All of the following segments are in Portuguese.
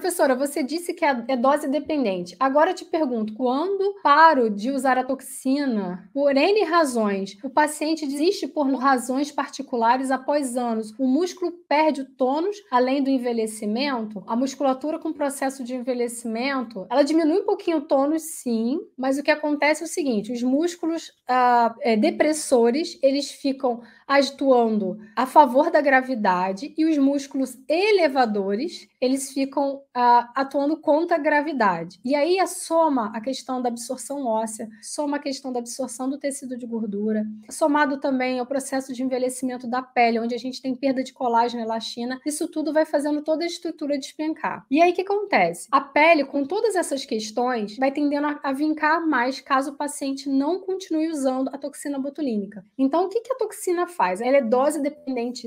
Professora, você disse que é, é dose dependente. Agora eu te pergunto, quando paro de usar a toxina por N razões, o paciente desiste por razões particulares após anos, o músculo perde o tônus, além do envelhecimento, a musculatura com processo de envelhecimento, ela diminui um pouquinho o tônus, sim, mas o que acontece é o seguinte, os músculos ah, é, depressores, eles ficam atuando a favor da gravidade e os músculos elevadores, eles ficam uh, atuando contra a gravidade. E aí a é soma a questão da absorção óssea, soma a questão da absorção do tecido de gordura, somado também ao processo de envelhecimento da pele, onde a gente tem perda de colágeno e elastina, isso tudo vai fazendo toda a estrutura despencar. E aí o que acontece? A pele, com todas essas questões, vai tendendo a, a vincar mais caso o paciente não continue usando a toxina botulínica. Então, o que, que a toxina faz? Ela é dose dependente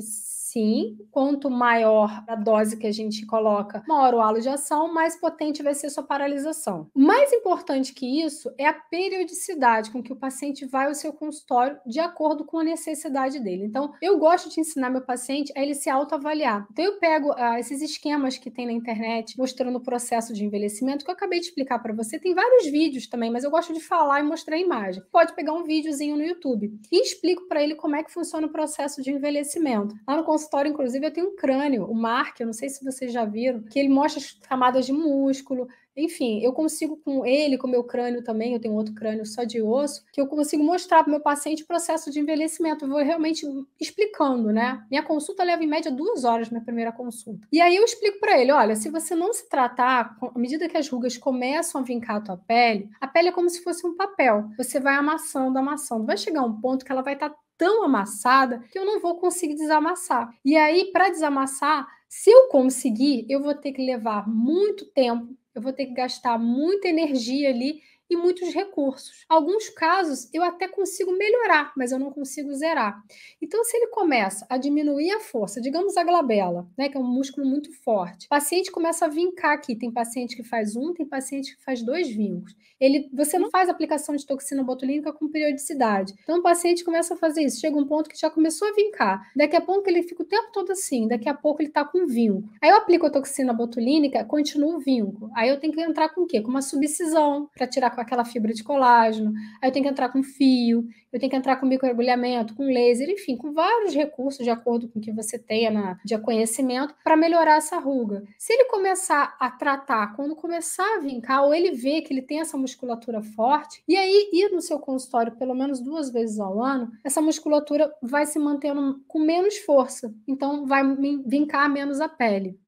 sim, quanto maior a dose que a gente coloca, maior o halo de ação, mais potente vai ser sua paralisação. Mais importante que isso é a periodicidade com que o paciente vai ao seu consultório de acordo com a necessidade dele. Então, eu gosto de ensinar meu paciente a ele se autoavaliar. Então, eu pego ah, esses esquemas que tem na internet mostrando o processo de envelhecimento que eu acabei de explicar para você. Tem vários vídeos também, mas eu gosto de falar e mostrar a imagem. Pode pegar um videozinho no YouTube e explico para ele como é que funciona o processo de envelhecimento. Lá no consultório, inclusive, eu tenho um crânio, o Mark, eu não sei se vocês já viram, que ele mostra as camadas de músculo. Enfim, eu consigo com ele, com meu crânio também, eu tenho outro crânio só de osso, que eu consigo mostrar para o meu paciente o processo de envelhecimento. Eu vou realmente explicando, né? Minha consulta leva em média duas horas, minha primeira consulta. E aí eu explico para ele: olha, se você não se tratar, à medida que as rugas começam a vincar a tua pele, a pele é como se fosse um papel. Você vai amassando, amassando. Vai chegar um ponto que ela vai estar tá tão amassada que eu não vou conseguir desamassar. E aí, para desamassar, se eu conseguir, eu vou ter que levar muito tempo, eu vou ter que gastar muita energia ali e muitos recursos. Alguns casos eu até consigo melhorar, mas eu não consigo zerar. Então, se ele começa a diminuir a força, digamos a glabela, né, que é um músculo muito forte, o paciente começa a vincar aqui. Tem paciente que faz um, tem paciente que faz dois vincos. Ele, você não uhum. faz aplicação de toxina botulínica com periodicidade. Então, o paciente começa a fazer isso. Chega um ponto que já começou a vincar. Daqui a pouco ele fica o tempo todo assim. Daqui a pouco ele está com vinco. Aí eu aplico a toxina botulínica, continua o vinco. Aí eu tenho que entrar com o quê? Com uma subcisão para tirar com aquela fibra de colágeno, aí eu tenho que entrar com fio, eu tenho que entrar com microagulhamento, com laser, enfim, com vários recursos de acordo com o que você tenha na, de conhecimento para melhorar essa ruga. Se ele começar a tratar, quando começar a vincar, ou ele vê que ele tem essa musculatura forte, e aí ir no seu consultório pelo menos duas vezes ao ano, essa musculatura vai se mantendo com menos força, então vai vincar menos a pele.